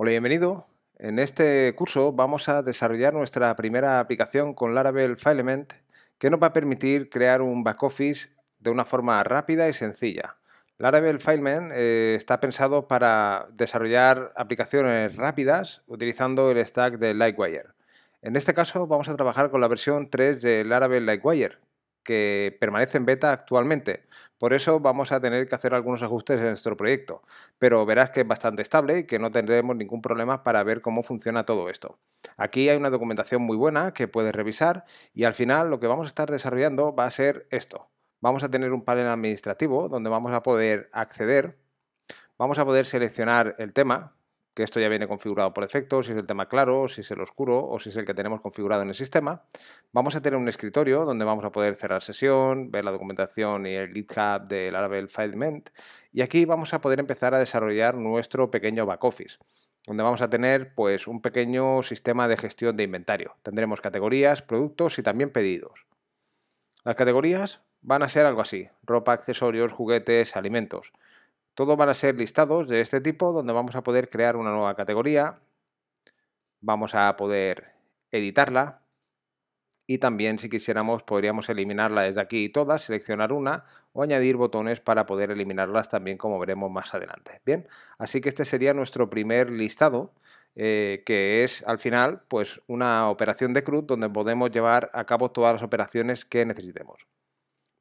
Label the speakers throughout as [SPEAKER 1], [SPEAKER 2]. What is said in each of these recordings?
[SPEAKER 1] Hola, bienvenido. En este curso vamos a desarrollar nuestra primera aplicación con Laravel Filement que nos va a permitir crear un back office de una forma rápida y sencilla. Laravel Filement eh, está pensado para desarrollar aplicaciones rápidas utilizando el stack de Lightwire. En este caso vamos a trabajar con la versión 3 de Laravel Lightwire, que permanece en beta actualmente. Por eso vamos a tener que hacer algunos ajustes en nuestro proyecto, pero verás que es bastante estable y que no tendremos ningún problema para ver cómo funciona todo esto. Aquí hay una documentación muy buena que puedes revisar y al final lo que vamos a estar desarrollando va a ser esto. Vamos a tener un panel administrativo donde vamos a poder acceder, vamos a poder seleccionar el tema, que esto ya viene configurado por defecto, si es el tema claro, si es el oscuro o si es el que tenemos configurado en el sistema. Vamos a tener un escritorio donde vamos a poder cerrar sesión, ver la documentación y el GitHub del Laravel FileMent y aquí vamos a poder empezar a desarrollar nuestro pequeño back office donde vamos a tener pues un pequeño sistema de gestión de inventario. Tendremos categorías, productos y también pedidos. Las categorías van a ser algo así, ropa, accesorios, juguetes, alimentos. Todos van a ser listados de este tipo donde vamos a poder crear una nueva categoría, vamos a poder editarla y también si quisiéramos podríamos eliminarla desde aquí todas, seleccionar una o añadir botones para poder eliminarlas también como veremos más adelante. Bien, así que este sería nuestro primer listado eh, que es al final pues una operación de CRUD donde podemos llevar a cabo todas las operaciones que necesitemos.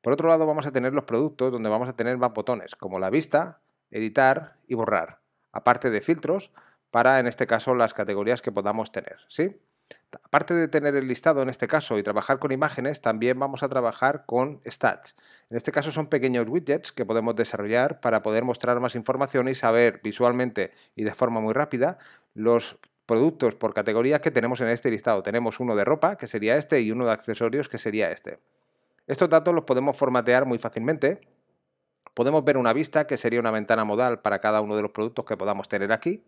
[SPEAKER 1] Por otro lado vamos a tener los productos donde vamos a tener más botones como la vista, editar y borrar, aparte de filtros para, en este caso, las categorías que podamos tener. ¿sí? Aparte de tener el listado en este caso y trabajar con imágenes, también vamos a trabajar con stats. En este caso son pequeños widgets que podemos desarrollar para poder mostrar más información y saber visualmente y de forma muy rápida los productos por categoría que tenemos en este listado. Tenemos uno de ropa, que sería este, y uno de accesorios, que sería este. Estos datos los podemos formatear muy fácilmente Podemos ver una vista que sería una ventana modal para cada uno de los productos que podamos tener aquí.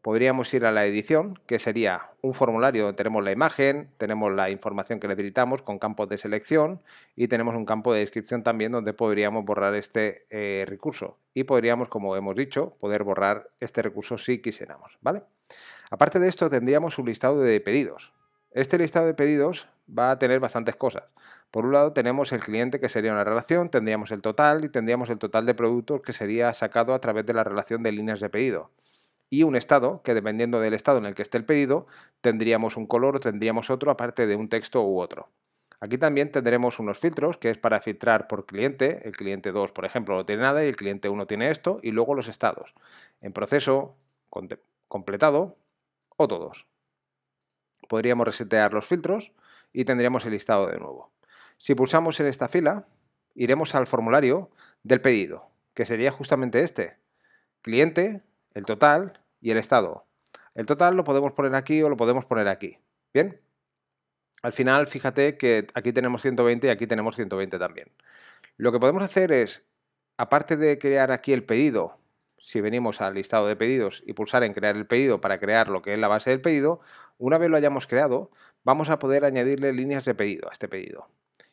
[SPEAKER 1] Podríamos ir a la edición, que sería un formulario donde tenemos la imagen, tenemos la información que necesitamos con campos de selección y tenemos un campo de descripción también donde podríamos borrar este eh, recurso. Y podríamos, como hemos dicho, poder borrar este recurso si quisiéramos. ¿vale? Aparte de esto, tendríamos un listado de pedidos. Este listado de pedidos va a tener bastantes cosas. Por un lado tenemos el cliente que sería una relación, tendríamos el total y tendríamos el total de productos que sería sacado a través de la relación de líneas de pedido. Y un estado, que dependiendo del estado en el que esté el pedido, tendríamos un color o tendríamos otro aparte de un texto u otro. Aquí también tendremos unos filtros, que es para filtrar por cliente. El cliente 2, por ejemplo, no tiene nada y el cliente 1 tiene esto. Y luego los estados. En proceso, completado o todos. Podríamos resetear los filtros y tendríamos el listado de nuevo. Si pulsamos en esta fila, iremos al formulario del pedido, que sería justamente este. Cliente, el total y el estado. El total lo podemos poner aquí o lo podemos poner aquí. ¿Bien? Al final, fíjate que aquí tenemos 120 y aquí tenemos 120 también. Lo que podemos hacer es, aparte de crear aquí el pedido si venimos al listado de pedidos y pulsar en crear el pedido para crear lo que es la base del pedido, una vez lo hayamos creado, vamos a poder añadirle líneas de pedido a este pedido.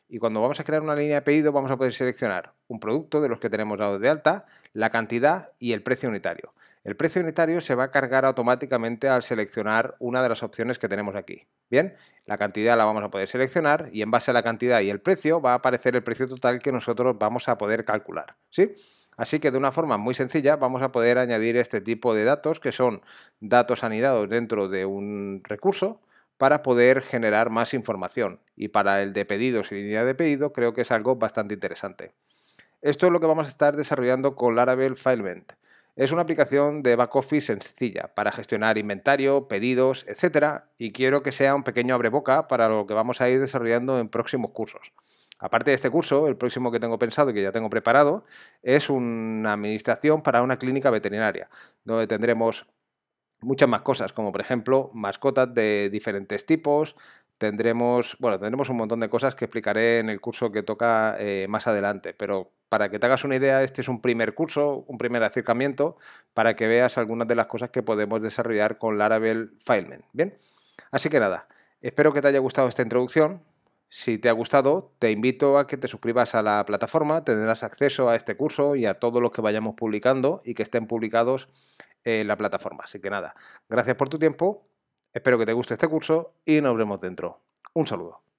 [SPEAKER 1] Y cuando vamos a crear una línea de pedido vamos a poder seleccionar un producto de los que tenemos dados de alta, la cantidad y el precio unitario. El precio unitario se va a cargar automáticamente al seleccionar una de las opciones que tenemos aquí. Bien, la cantidad la vamos a poder seleccionar y en base a la cantidad y el precio va a aparecer el precio total que nosotros vamos a poder calcular. ¿sí? Así que de una forma muy sencilla vamos a poder añadir este tipo de datos que son datos anidados dentro de un recurso para poder generar más información. Y para el de pedidos y línea de pedido creo que es algo bastante interesante. Esto es lo que vamos a estar desarrollando con Laravel Filement. Es una aplicación de back office sencilla para gestionar inventario, pedidos, etc. Y quiero que sea un pequeño abreboca para lo que vamos a ir desarrollando en próximos cursos. Aparte de este curso, el próximo que tengo pensado y que ya tengo preparado es una administración para una clínica veterinaria, donde tendremos muchas más cosas, como por ejemplo mascotas de diferentes tipos, tendremos, bueno, tendremos un montón de cosas que explicaré en el curso que toca eh, más adelante, pero para que te hagas una idea, este es un primer curso, un primer acercamiento para que veas algunas de las cosas que podemos desarrollar con Laravel Fileman, ¿bien? Así que nada, espero que te haya gustado esta introducción, si te ha gustado, te invito a que te suscribas a la plataforma, tendrás acceso a este curso y a todos los que vayamos publicando y que estén publicados en la plataforma. Así que nada, gracias por tu tiempo, espero que te guste este curso y nos vemos dentro. Un saludo.